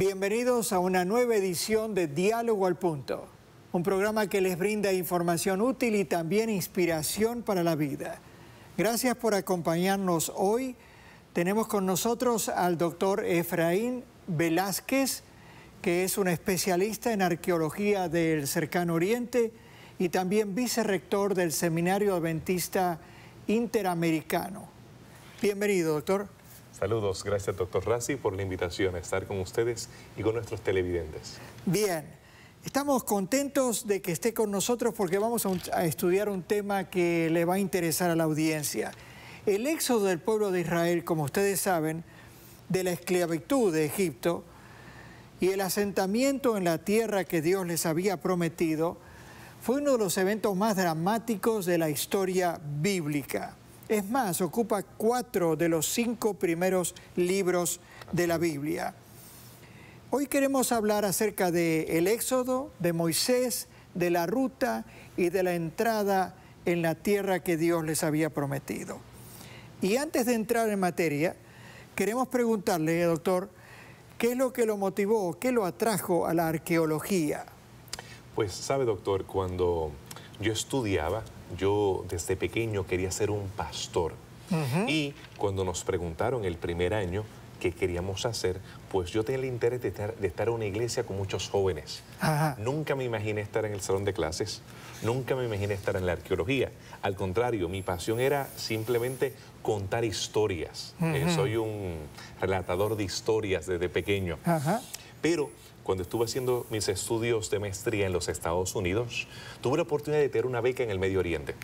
Bienvenidos a una nueva edición de Diálogo al Punto, un programa que les brinda información útil y también inspiración para la vida. Gracias por acompañarnos hoy. Tenemos con nosotros al doctor Efraín Velázquez, que es un especialista en arqueología del Cercano Oriente y también vicerrector del Seminario Adventista Interamericano. Bienvenido, doctor. Saludos, gracias doctor razi por la invitación a estar con ustedes y con nuestros televidentes. Bien, estamos contentos de que esté con nosotros porque vamos a estudiar un tema que le va a interesar a la audiencia. El éxodo del pueblo de Israel, como ustedes saben, de la esclavitud de Egipto y el asentamiento en la tierra que Dios les había prometido, fue uno de los eventos más dramáticos de la historia bíblica. Es más, ocupa cuatro de los cinco primeros libros de la Biblia. Hoy queremos hablar acerca del el Éxodo, de Moisés, de la ruta y de la entrada en la tierra que Dios les había prometido. Y antes de entrar en materia, queremos preguntarle, doctor, ¿qué es lo que lo motivó, qué lo atrajo a la arqueología? Pues sabe, doctor, cuando yo estudiaba, yo desde pequeño quería ser un pastor. Y cuando nos preguntaron el primer año qué queríamos hacer, pues yo tenía el interés de estar, en una iglesia con muchos jóvenes. Nunca me imaginé estar en el salón de clases, nunca me imaginé estar en la arqueología. Al contrario, mi pasión era simplemente contar historias. Eh, soy un relatador de historias desde pequeño. Pero cuando estuve haciendo mis estudios de maestría en los Estados Unidos, tuve la oportunidad de tener una beca en el Medio Oriente.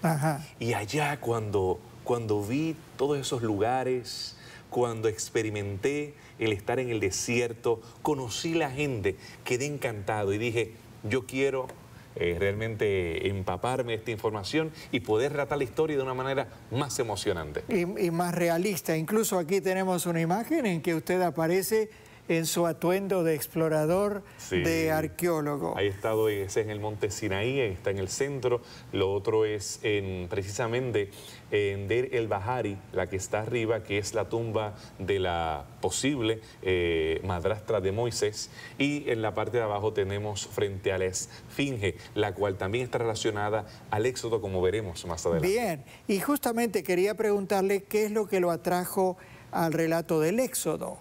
Y allá cuando, cuando vi todos esos lugares, cuando experimenté el estar en el desierto, conocí la gente, quedé encantado y dije, yo quiero eh, realmente empaparme esta información y poder relatar la historia de una manera más emocionante. y más realista. Incluso aquí tenemos una imagen en que usted aparece en su atuendo de explorador, de arqueólogo. Ha estado en, en el monte Sinaí, está en el centro. Lo otro es en, precisamente en Der el Bahari, la que está arriba, que es la tumba de la posible eh, madrastra de Moisés. Y en la parte de abajo tenemos frente a la Esfinge, la cual también está relacionada al Éxodo, como veremos más adelante. Bien, y justamente quería preguntarle qué es lo que lo atrajo al relato del Éxodo.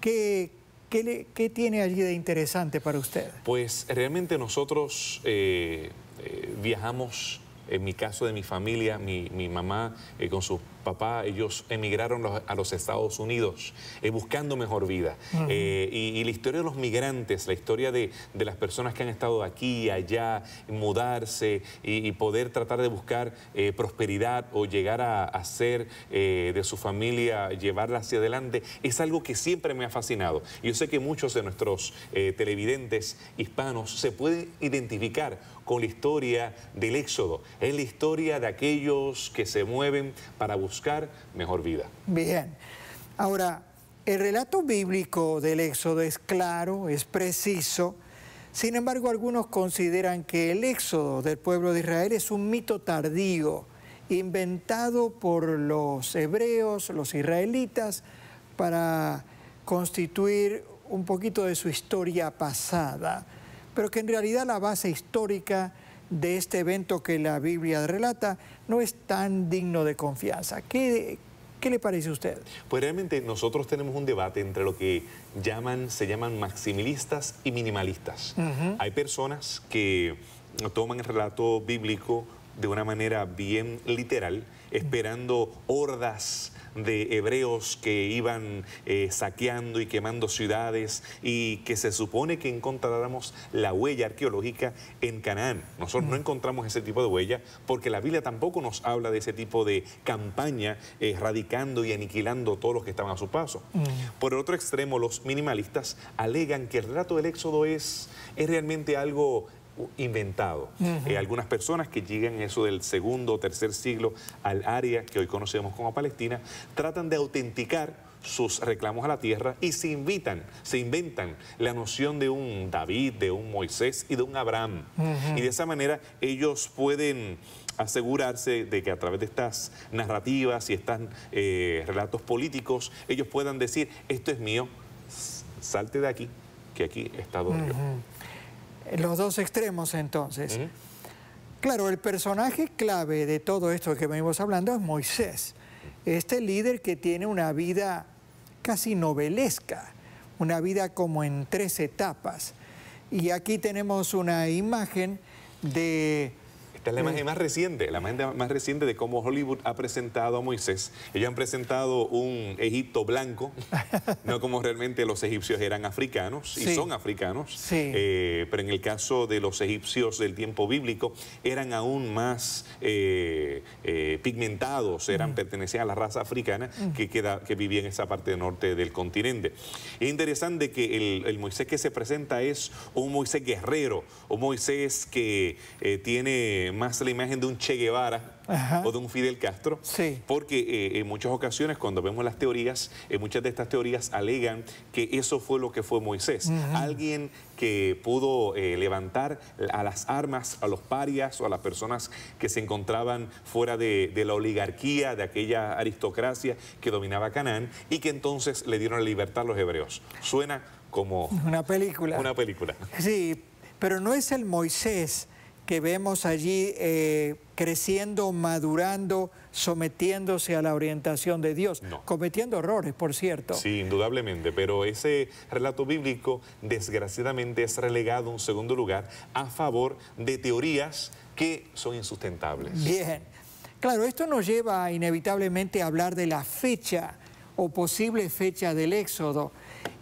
¿Qué, ¿Qué, tiene allí de interesante para usted? Pues realmente nosotros eh, eh, viajamos, en mi caso de mi familia, mi, mamá eh, con sus papá, ellos emigraron a los Estados Unidos eh, buscando mejor vida. Eh, y, la historia de los migrantes, la historia de, las personas que han estado aquí, allá, mudarse y, poder tratar de buscar eh, prosperidad o llegar a, a ser de su familia, llevarla hacia adelante, es algo que siempre me ha fascinado. Yo sé que muchos de nuestros televidentes hispanos se pueden identificar con la historia del éxodo, es la historia de aquellos que se mueven para buscar buscar mejor vida. Bien. Ahora, el relato bíblico del Éxodo es claro, es preciso. Sin embargo, algunos consideran que el éxodo del pueblo de Israel es un mito tardío, inventado por los hebreos, los israelitas, para constituir un poquito de su historia pasada, pero que en realidad la base histórica de este evento que la Biblia relata no es tan digno de confianza. ¿Qué, ¿Qué le parece a usted? Pues realmente nosotros tenemos un debate entre lo que llaman, se llaman maximilistas y minimalistas. Hay personas que toman el relato bíblico de una manera bien literal, esperando hordas de hebreos que iban eh, saqueando y quemando ciudades y que se supone que encontráramos la huella arqueológica en Canaán. Nosotros no encontramos ese tipo de huella porque la Biblia tampoco nos habla de ese tipo de campaña erradicando y aniquilando todos los que estaban a su paso. Por el otro extremo, los minimalistas alegan que el relato del Éxodo es, es realmente algo inventado. Eh, algunas personas que llegan eso del segundo o tercer siglo al área que hoy conocemos como Palestina, tratan de autenticar sus reclamos a la tierra y se invitan, se inventan la noción de un David, de un Moisés y de un Abraham. Y de esa manera ellos pueden asegurarse de que a través de estas narrativas y estos eh, relatos políticos ellos puedan decir, esto es mío, salte de aquí, que aquí está estado yo los dos extremos entonces. Claro, el personaje clave de todo esto que venimos hablando es Moisés, este líder que tiene una vida casi novelesca, una vida como en tres etapas. Y aquí tenemos una imagen de esta es la imagen más reciente, la más reciente de cómo Hollywood ha presentado a Moisés. Ellos han presentado un Egipto blanco, no como realmente los egipcios eran africanos y son africanos, eh, pero en el caso de los egipcios del tiempo bíblico eran aún más eh, eh, pigmentados, eran mm. pertenecían a la raza africana mm. que, que vivía en esa parte norte del continente. Es interesante que el Moisés que se presenta es un Moisés guerrero, un Moisés que tiene eh, más la imagen de un Che Guevara o de un Fidel Castro, sí. porque eh, en muchas ocasiones cuando vemos las teorías, eh, muchas de estas teorías alegan que eso fue lo que fue Moisés, alguien que pudo levantar a las armas, a los parias o a las personas que se encontraban fuera de, la oligarquía, de aquella aristocracia que dominaba Canaán y que entonces le dieron la libertad a los hebreos. Suena como... Una película. Una película. Sí, pero no es el Moisés que vemos allí eh, creciendo, madurando, sometiéndose a la orientación de Dios, cometiendo errores, por cierto. Sí, indudablemente, pero ese relato bíblico desgraciadamente es relegado a un segundo lugar a favor de teorías que son insustentables. Bien, claro, esto nos lleva inevitablemente a hablar de la fecha o posible fecha del éxodo.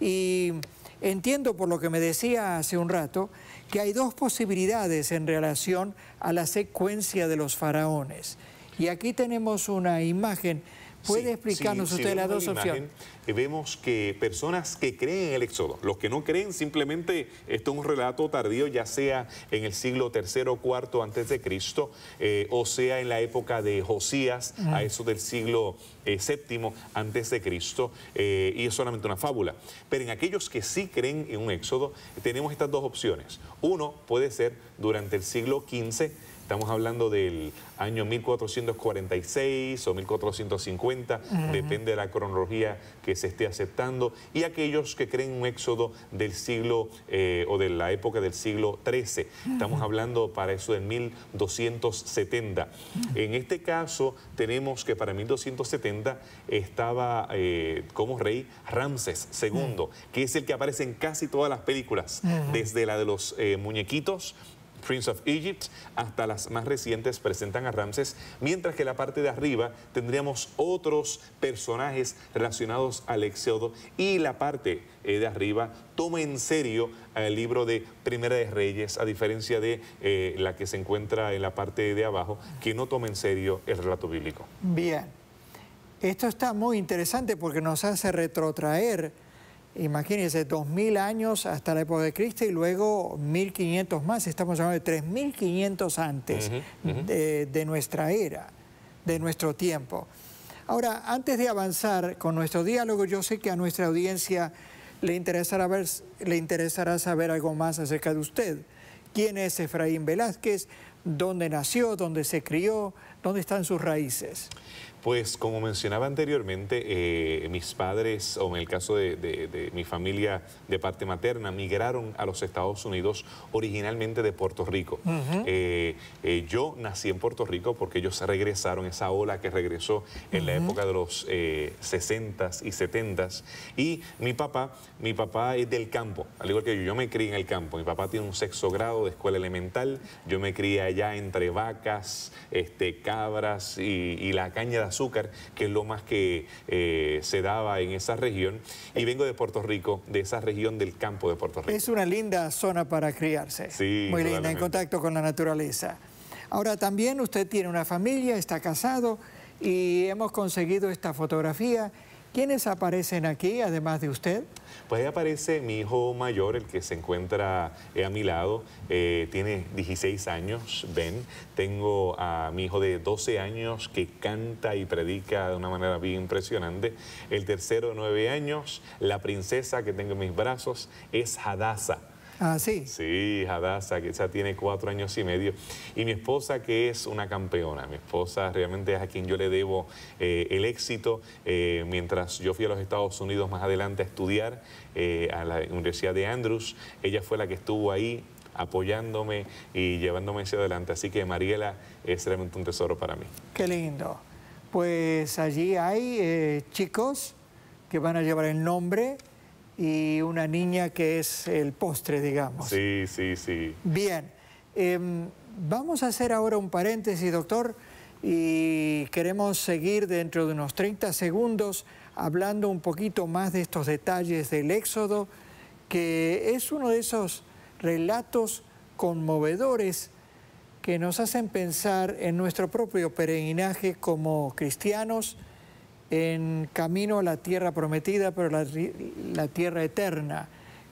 Y entiendo por lo que me decía hace un rato, que hay dos posibilidades en relación a la secuencia de los faraones. Y aquí tenemos una imagen ¿Puede explicarnos usted las dos opciones? Eh, vemos que personas que creen en el éxodo, los que no creen simplemente, esto es un relato tardío, ya sea en el siglo III o IV antes de Cristo, eh, o sea en la época de Josías, a eso del siglo VII eh, antes de Cristo, y es solamente una fábula. Pero en aquellos que sí creen en un éxodo, tenemos estas dos opciones. Uno puede ser durante el siglo XV, Estamos hablando del año 1446 o 1450, depende de la cronología que se esté aceptando, y aquellos que creen un éxodo del siglo eh, o de la época del siglo XIII. Estamos hablando para eso del 1270. En este caso tenemos que para 1270 estaba eh, como rey Ramses II, que es el que aparece en casi todas las películas, desde la de los eh, muñequitos, Prince of Egypt, hasta las más recientes presentan a Ramses, mientras que la parte de arriba tendríamos otros personajes relacionados al exodo y la parte eh, de arriba toma en serio el libro de Primera de Reyes, a diferencia de eh, la que se encuentra en la parte de abajo, que no toma en serio el relato bíblico. Bien, esto está muy interesante porque nos hace retrotraer Imagínense, 2.000 años hasta la época de Cristo y luego 1.500 más. Estamos hablando de 3.500 antes De, nuestra era, de nuestro tiempo. Ahora, antes de avanzar con nuestro diálogo, yo sé que a nuestra audiencia le interesará, ver, le interesará saber algo más acerca de usted. ¿Quién es Efraín Velázquez? ¿Dónde nació? ¿Dónde se crió? ¿Dónde están sus raíces? Pues como mencionaba anteriormente, eh, mis padres, o en el caso de, mi familia de parte materna, migraron a los Estados Unidos originalmente de Puerto Rico. Eh, eh, yo nací en Puerto Rico porque ellos regresaron, esa ola que regresó en la época de los 60s y 70s. Y mi papá, mi papá es del campo, al igual que yo, yo me crié en el campo. Mi papá tiene un sexto grado de escuela elemental, yo me crié allá entre vacas, este, cabras y, y la caña de azúcar, que es lo más que eh, se daba en esa región. Y vengo de Puerto Rico, de esa región del campo de Puerto Rico. Es una linda zona para criarse. Sí, Muy linda, en contacto con la naturaleza. Ahora también usted tiene una familia, está casado y hemos conseguido esta fotografía ¿Quiénes aparecen aquí, además de usted? Pues ahí aparece mi hijo mayor, el que se encuentra eh, a mi lado, eh, tiene 16 años, Ven, Tengo a mi hijo de 12 años que canta y predica de una manera bien impresionante. El tercero, 9 años. La princesa que tengo en mis brazos es Hadassah Ah, sí. Sí, Hadassah, que ya tiene cuatro años y medio. Y mi esposa, que es una campeona. Mi esposa realmente es a quien yo le debo eh, el éxito. Eh, mientras yo fui a los Estados Unidos más adelante a estudiar eh, a la Universidad de Andrews, ella fue la que estuvo ahí apoyándome y llevándome hacia adelante. Así que Mariela es realmente un tesoro para mí. Qué lindo. Pues allí hay chicos que van a llevar el nombre y una niña que es el postre, digamos. Sí, sí, sí. Bien, em, vamos a hacer ahora un paréntesis, doctor, y queremos seguir dentro de unos 30 segundos hablando un poquito más de estos detalles del Éxodo, que es uno de esos relatos conmovedores que nos hacen pensar en nuestro propio peregrinaje como cristianos, en camino a la tierra prometida, pero la, tierra eterna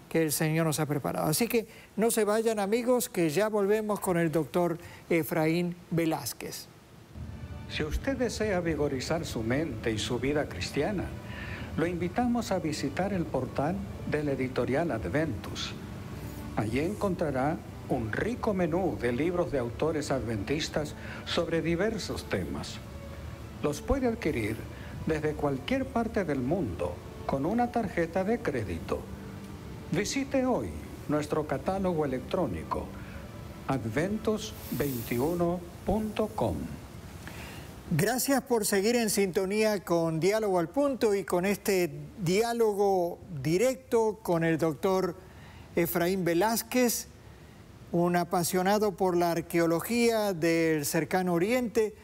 que el Señor nos ha preparado. Así que no se vayan amigos, que ya volvemos con el doctor Efraín Velázquez. Si usted desea vigorizar su mente y su vida cristiana, lo invitamos a visitar el portal de la editorial Adventus. Allí encontrará un rico menú de libros de autores adventistas sobre diversos temas. Los puede adquirir desde cualquier parte del mundo con una tarjeta de crédito. Visite hoy nuestro catálogo electrónico adventos21.com. Gracias por seguir en sintonía con Diálogo al Punto y con este diálogo directo con el doctor Efraín Velázquez, un apasionado por la arqueología del cercano oriente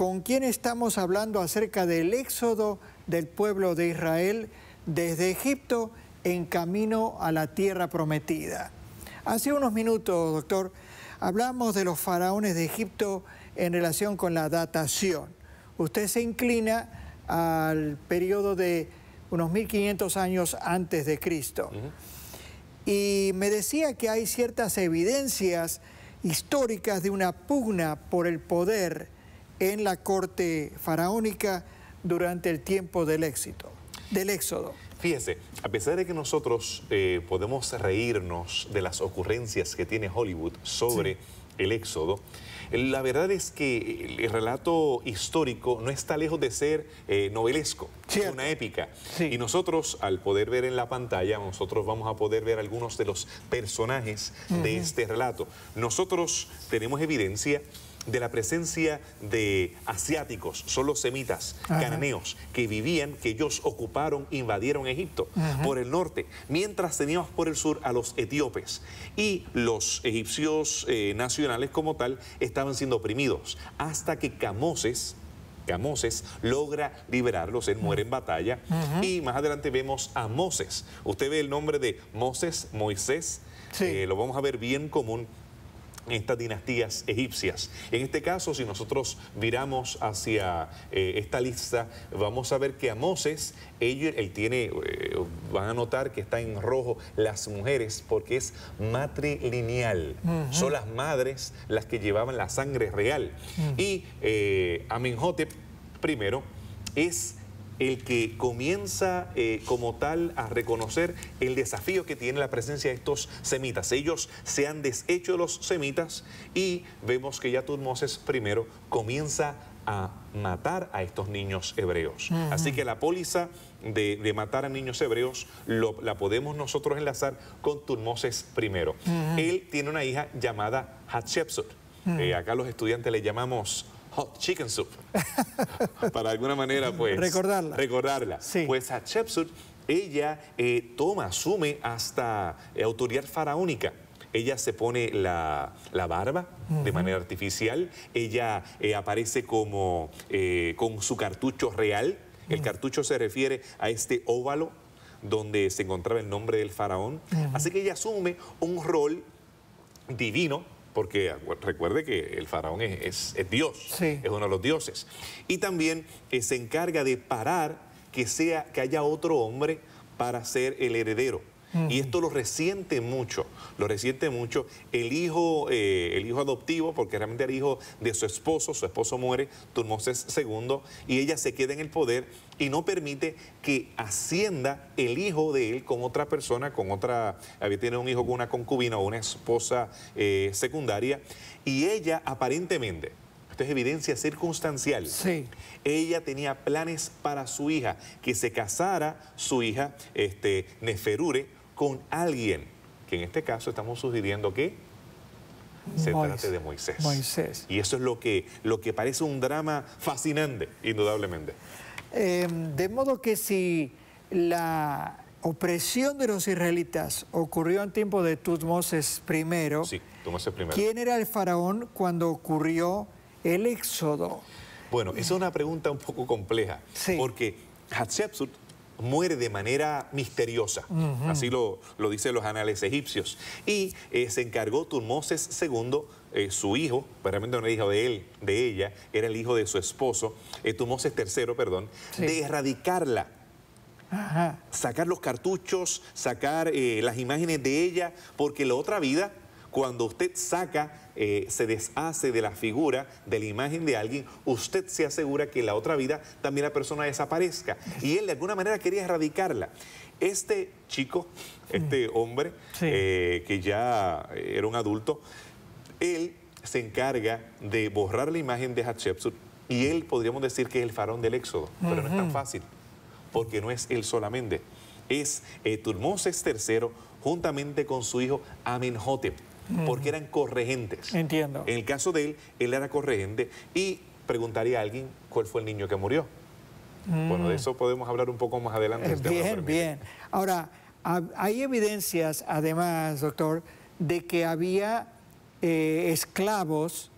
con quién estamos hablando acerca del éxodo del pueblo de Israel desde Egipto en camino a la tierra prometida. Hace unos minutos, doctor, hablamos de los faraones de Egipto en relación con la datación. Usted se inclina al periodo de unos 1500 años antes de Cristo. Y me decía que hay ciertas evidencias históricas de una pugna por el poder en la corte faraónica durante el tiempo del éxito, del éxodo. Fíjese, a pesar de que nosotros eh, podemos reírnos de las ocurrencias que tiene Hollywood sobre el éxodo, la verdad es que el relato histórico no está lejos de ser eh, novelesco, es una épica. Y nosotros, al poder ver en la pantalla, nosotros vamos a poder ver algunos de los personajes de este relato. Nosotros tenemos evidencia de la presencia de asiáticos, son los semitas, cananeos, que vivían, que ellos ocuparon, invadieron Egipto por el norte, mientras teníamos por el sur a los etíopes. Y los egipcios eh, nacionales como tal estaban siendo oprimidos, hasta que Camoses, logra liberarlos, él muere en batalla. Y más adelante vemos a Moses. Usted ve el nombre de Moses, Moisés, eh, lo vamos a ver bien común estas dinastías egipcias. En este caso, si nosotros viramos hacia eh, esta lista, vamos a ver que a Moses, él, él tiene, eh, van a notar que está en rojo las mujeres porque es matrilineal. Son las madres las que llevaban la sangre real. Y eh, Amenhotep primero es el que comienza eh, como tal a reconocer el desafío que tiene la presencia de estos semitas. Ellos se han deshecho de los semitas y vemos que ya Turmoses primero comienza a matar a estos niños hebreos. Así que la póliza de, matar a niños hebreos la podemos nosotros enlazar con Turmoses primero. Él tiene una hija llamada Hatshepsut. Eh, acá los estudiantes le llamamos hot chicken soup. Para alguna manera, pues... Recordarla. Recordarla. Pues a ella eh, toma, asume hasta eh, autoridad faraónica. Ella se pone la, barba de manera artificial. Ella eh, aparece como con su cartucho real. El mm. cartucho se refiere a este óvalo donde se encontraba el nombre del faraón. Así que ella asume un rol divino, porque recuerde que el faraón es, Dios, es uno de los dioses. Y también eh, se encarga de parar que, sea, que haya otro hombre para ser el heredero. Y esto lo resiente mucho, lo resiente mucho el hijo, eh, el hijo adoptivo, porque realmente era hijo de su esposo, su esposo muere, Turmoses II, y ella se queda en el poder y no permite que ascienda el hijo de él con otra persona, con otra, había tiene un hijo con una concubina o una esposa eh, secundaria, y ella aparentemente, esto es evidencia circunstancial, sí. ella tenía planes para su hija, que se casara su hija este, Neferure con alguien, que en este caso estamos sugiriendo que se trate de Moisés. Moisés. Y eso es lo que, lo que parece un drama fascinante, indudablemente. Em, de modo que si la opresión de los israelitas ocurrió en tiempo de Tutmoses I, I. ¿quién era el faraón cuando ocurrió el éxodo? Bueno, esa es una pregunta un poco compleja, porque Hatshepsut muere de manera misteriosa, así lo, dicen los anales egipcios. Y eh, se encargó Turmoses II, eh, su hijo, realmente no era hijo de él, de ella, era el hijo de su esposo, eh, Tumoses III, perdón, de erradicarla. Sacar los cartuchos, sacar las imágenes de ella, porque la otra vida cuando usted saca, eh, se deshace de la figura, de la imagen de alguien, usted se asegura que en la otra vida también la persona desaparezca. Y él de alguna manera quería erradicarla. Este chico, este mm. hombre, eh, que ya era un adulto, él se encarga de borrar la imagen de Hatshepsut y él podríamos decir que es el farón del éxodo, pero no es tan fácil, porque no es él solamente. Es eh, III juntamente con su hijo Amenhotep porque eran corregentes. Entiendo. En el caso de él, él era corregente y preguntaría a alguien cuál fue el niño que murió. Bueno, de mm. eso podemos hablar un poco más adelante. Eh, bien, bien. Ahora, hay evidencias, además, doctor, de que había eh, esclavos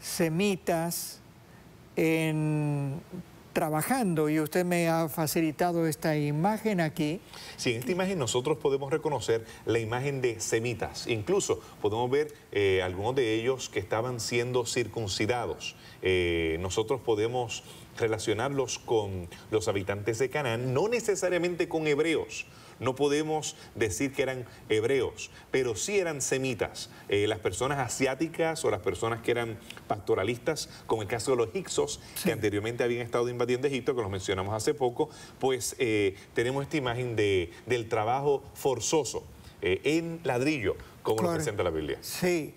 semitas en trabajando y usted me ha facilitado esta imagen aquí. Sí, en esta imagen nosotros podemos reconocer la imagen de semitas. Incluso podemos ver eh, algunos de ellos que estaban siendo circuncidados. Eh, nosotros podemos relacionarlos con los habitantes de Canaán, no necesariamente con hebreos, no podemos decir que eran hebreos, pero sí eran semitas. Eh, las personas asiáticas o las personas que eran pastoralistas, como el caso de los hicsos, que anteriormente habían estado invadiendo Egipto, que los mencionamos hace poco, pues eh, tenemos esta imagen de, del trabajo forzoso eh, en ladrillo, como lo presenta la Biblia. Sí.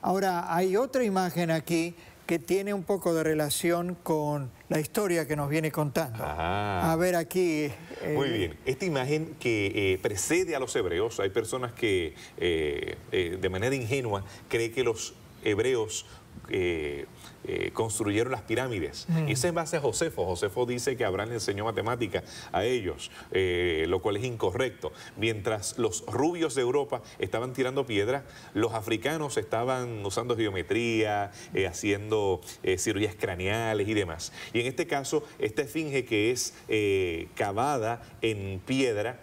Ahora, hay otra imagen aquí que tiene un poco de relación con la historia que nos viene contando. A ver aquí... Eh, Muy bien, esta imagen que eh, precede a los hebreos, hay personas que eh, de manera ingenua cree que los hebreos... Eh, construyeron las pirámides. Y se basa base a Josefo. Josefo dice que Abraham le enseñó matemáticas a ellos, eh, lo cual es incorrecto. Mientras los rubios de Europa estaban tirando piedras, los africanos estaban usando geometría, eh, haciendo cirugías craneales y demás. Y en este caso, esta esfinge que es cavada en piedra,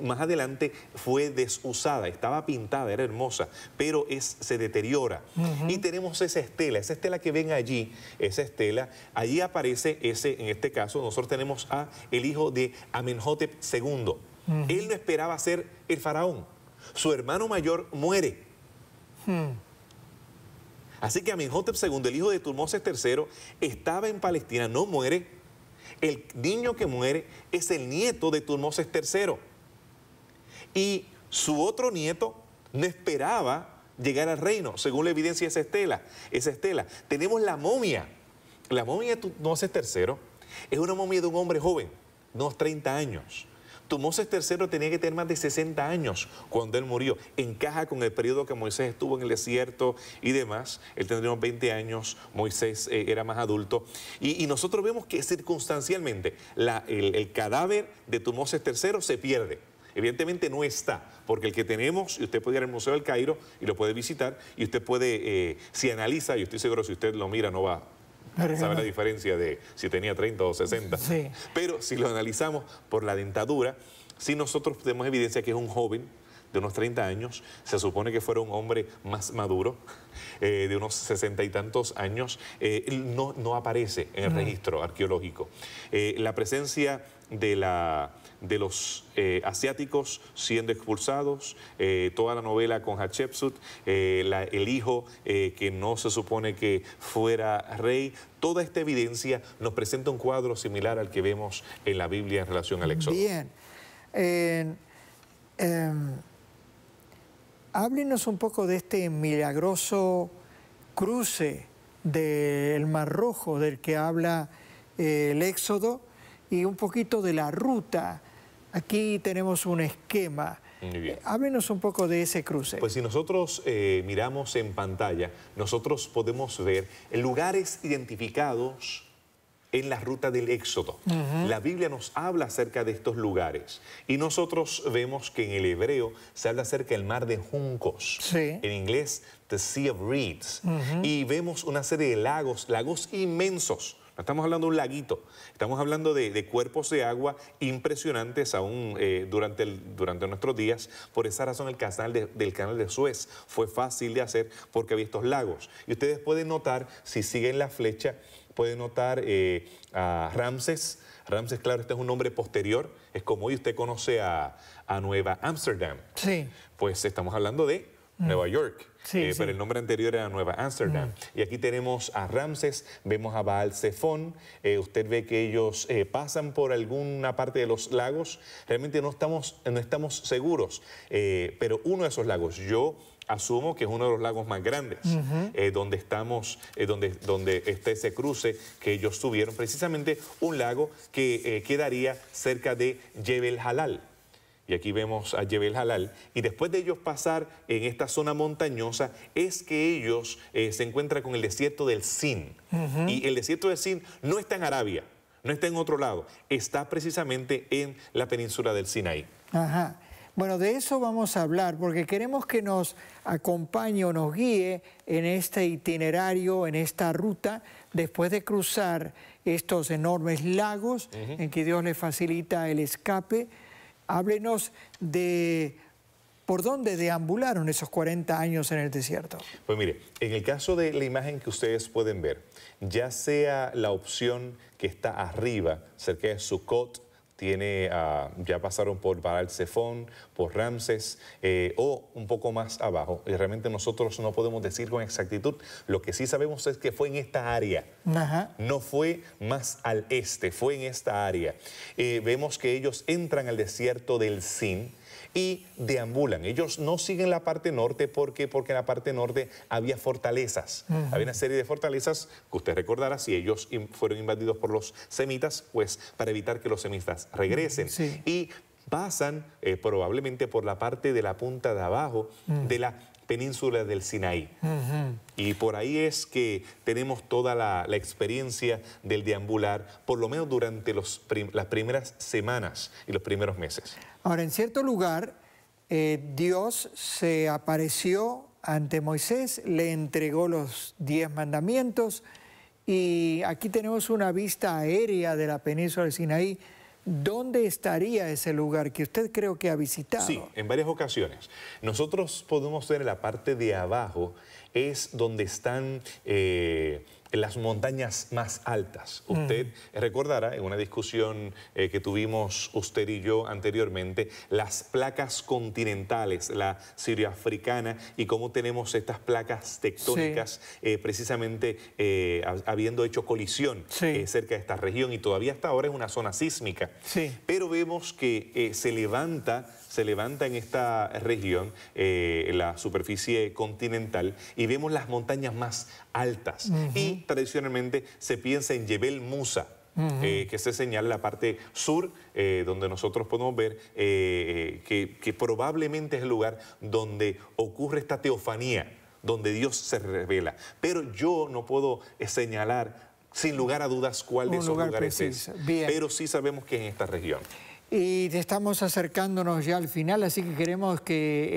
más adelante fue desusada, estaba pintada, era hermosa, pero se deteriora. Y tenemos esa estela, esa estela que ven allí, esa estela, allí aparece ese, en este caso, nosotros tenemos a el hijo de Amenhotep II. Él no esperaba ser el faraón. Su hermano mayor muere. Hmm. Así que Amenhotep II, el hijo de Turmoses III, estaba en Palestina, no muere. El niño que muere es el nieto de Turmoses III y su otro nieto no esperaba llegar al reino, según la evidencia de esa estela. Esa estela. Tenemos la momia. La momia de Tumoses III es una momia de un hombre joven, unos 30 años. Tumoses III tenía que tener más de 60 años cuando él murió. Encaja con el periodo que Moisés estuvo en el desierto y demás. Él tendría unos 20 años, Moisés eh, era más adulto. Y, nosotros vemos que circunstancialmente el, cadáver de Tumoses III se pierde. Evidentemente no está, porque el que tenemos, y usted puede ir al Museo del Cairo y lo puede visitar, y usted puede, eh, si analiza, y estoy seguro si usted lo mira, no va a saber la diferencia de si tenía 30 o 60. Pero si lo analizamos por la dentadura, si nosotros tenemos evidencia que es un joven de unos 30 años, se supone que fuera un hombre más maduro, eh, de unos 60 y tantos años, eh, no, no, aparece en el mm. registro arqueológico. la presencia de la de los eh, asiáticos siendo expulsados, eh, toda la novela con Hatshepsut, eh, el hijo que no se supone que fuera rey, toda esta evidencia nos presenta un cuadro similar al que vemos en la Biblia en relación al Éxodo. Bien. Em, háblenos un poco de este milagroso cruce del Mar Rojo del que habla el Éxodo y un poquito de la ruta Aquí tenemos un esquema. Muy bien. Eh, háblenos un poco de ese cruce. Pues si nosotros eh, miramos en pantalla, nosotros podemos ver lugares identificados en la ruta del Éxodo. La Biblia nos habla acerca de estos lugares. Y nosotros vemos que en el hebreo se habla acerca del mar de juncos. En inglés, the Sea of Reeds. Y vemos una serie de lagos, lagos inmensos no estamos hablando de un laguito, estamos hablando de, cuerpos de agua impresionantes aún eh, durante, nuestros días. Por esa razón el canal del canal de Suez fue fácil de hacer porque había estos lagos. Y ustedes pueden notar, si siguen la flecha, pueden notar eh, a Ramses. Ramses, claro, este es un nombre posterior. Es como hoy usted conoce a, Nueva Amsterdam. Sí. Pues estamos hablando de mm. Nueva York. Eh, pero el nombre anterior era Nueva Amsterdam. Mm. Y aquí tenemos a Ramses, vemos a Baal Zephon. Eh, usted ve que ellos eh, pasan por alguna parte de los lagos. Realmente no estamos, no estamos seguros. pero uno de esos lagos, yo asumo que es uno de los lagos más grandes, donde estamos, donde, donde está ese cruce que ellos tuvieron, precisamente un lago que quedaría cerca de Jebel Halal y aquí vemos a Jebel Halal, y después de ellos pasar en esta zona montañosa, es que ellos eh, se encuentran con el desierto del Sin. Y el desierto del Sin no está en Arabia, no está en otro lado, está precisamente en la península del Sinaí. Ajá. Bueno, de eso vamos a hablar, porque queremos que nos acompañe o nos guíe en este itinerario, en esta ruta, después de cruzar estos enormes lagos en que Dios les facilita el escape Háblenos de por dónde deambularon esos 40 años en el desierto. Pues mire, en el caso de la imagen que ustedes pueden ver, ya sea la opción que está arriba, cerca de Sukkot, tiene, ah, ya pasaron por el por Ramses eh, o un poco más abajo. Y realmente nosotros no podemos decir con exactitud. Lo que sí sabemos es que fue en esta área. No fue más al este, fue en esta área. Eh, vemos que ellos entran al desierto del Sin y deambulan. Ellos no siguen la parte norte porque, porque en la parte norte había fortalezas. Había una serie de fortalezas que usted recordará, si ellos fueron invadidos por los semitas, pues para evitar que los semitas regresen. Y pasan eh, probablemente por la parte de la punta de abajo de la península del Sinaí. Y por ahí es que tenemos toda la, experiencia del deambular, por lo menos durante las primeras semanas y los primeros meses. Ahora, en cierto lugar, eh, Dios se apareció ante Moisés, le entregó los diez mandamientos y aquí tenemos una vista aérea de la península del Sinaí ¿Dónde estaría ese lugar que usted creo que ha visitado? Sí, en varias ocasiones. Nosotros podemos ver la parte de abajo, es donde están... Eh, las montañas más altas. Mm. Usted recordará en una discusión eh, que tuvimos usted y yo anteriormente, las placas continentales, la sirioafricana, y cómo tenemos estas placas tectónicas eh, precisamente eh, habiendo hecho colisión cerca de esta región y todavía hasta ahora es una zona sísmica. Pero vemos que se levanta se levanta en esta región, eh, la superficie continental, y vemos las montañas más altas. Y tradicionalmente se piensa en Yebel Musa, eh, que se señala la parte sur, eh, donde nosotros podemos ver que, probablemente es el lugar donde ocurre esta teofanía, donde Dios se revela. Pero yo no puedo señalar sin lugar a dudas cuál de esos lugares es. Pero sí sabemos que es en esta región. Y estamos acercándonos ya al final, así que queremos que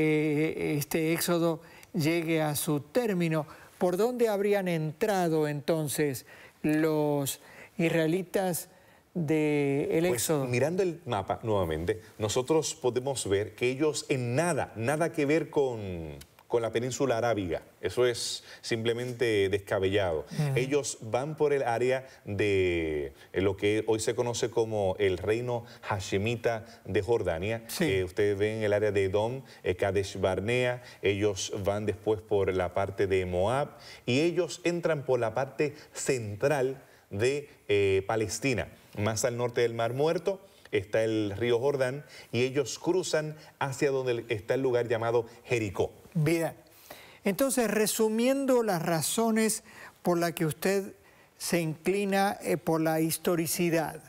eh, este éxodo llegue a su término. ¿Por dónde habrían entrado entonces los israelitas del de pues, éxodo? Mirando el mapa nuevamente, nosotros podemos ver que ellos en nada, nada que ver con con la península arábiga. Eso es simplemente descabellado. Ellos van por el área de eh, lo que hoy se conoce como el reino hashemita de Jordania. ...que eh, ustedes ven el área de Edom, eh, Kadesh Barnea. Ellos van después por la parte de Moab y ellos entran por la parte central de Palestina, más al norte del Mar Muerto está el río Jordán y ellos cruzan hacia donde está el lugar llamado Jericó vida. Entonces, resumiendo las razones por las que usted se inclina eh, por la historicidad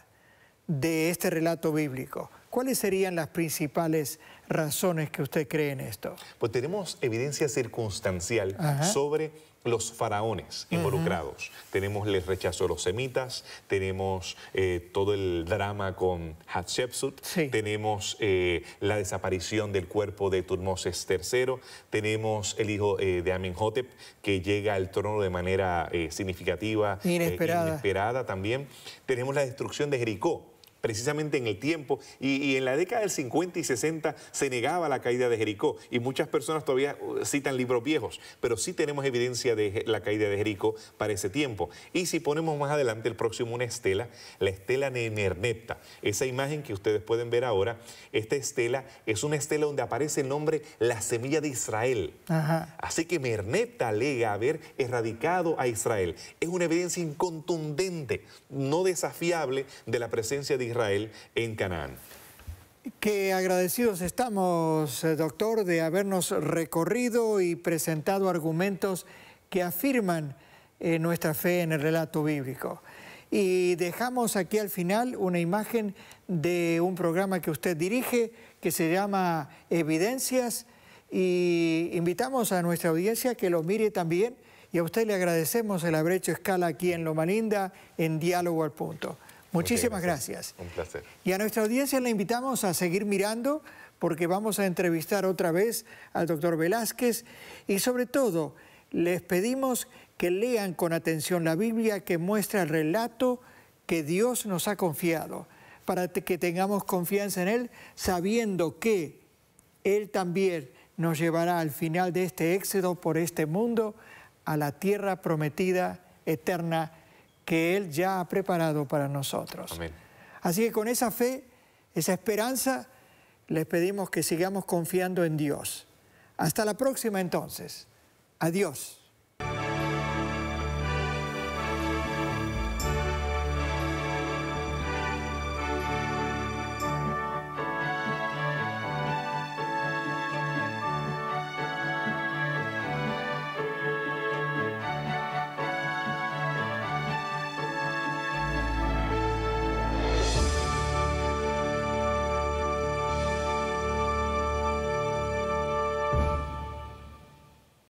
de este relato bíblico, ¿Cuáles serían las principales razones que usted cree en esto? Pues tenemos evidencia circunstancial sobre los faraones involucrados. Tenemos el rechazo de los semitas, tenemos eh, todo el drama con Hatshepsut, tenemos eh, la desaparición del cuerpo de Turmoses III, tenemos el hijo eh, de Amenhotep que llega al trono de manera significativa, inesperada. inesperada también. Tenemos la destrucción de Jericó, precisamente en el tiempo y, en la década del 50 y 60 se negaba la caída de Jericó y muchas personas todavía uh, citan libros viejos, pero sí tenemos evidencia de la caída de Jericó para ese tiempo. Y si ponemos más adelante el próximo una estela, la estela Merneta... esa imagen que ustedes pueden ver ahora, esta estela es una estela donde aparece el nombre la semilla de Israel. Así que llega alega haber erradicado a Israel. Es una evidencia incontundente, no desafiable de la presencia de Israel Israel en Canaán. Qué agradecidos estamos, eh, doctor, de habernos recorrido y presentado argumentos que afirman eh, nuestra fe en el relato bíblico. Y dejamos aquí al final una imagen de un programa que usted dirige que se llama Evidencias y invitamos a nuestra audiencia que lo mire también y a usted le agradecemos el haber hecho escala aquí en Linda... en Diálogo al Punto. Muchísimas gracias. Un placer. Y a nuestra audiencia la invitamos a seguir mirando porque vamos a entrevistar otra vez al doctor Velázquez y sobre todo les pedimos que lean con atención la Biblia que muestra el relato que Dios nos ha confiado para que tengamos confianza en Él sabiendo que Él también nos llevará al final de este éxodo por este mundo a la tierra prometida eterna que Él ya ha preparado para nosotros. Así que con esa fe, esa esperanza, les pedimos que sigamos confiando en Dios. Hasta la próxima entonces. Adiós.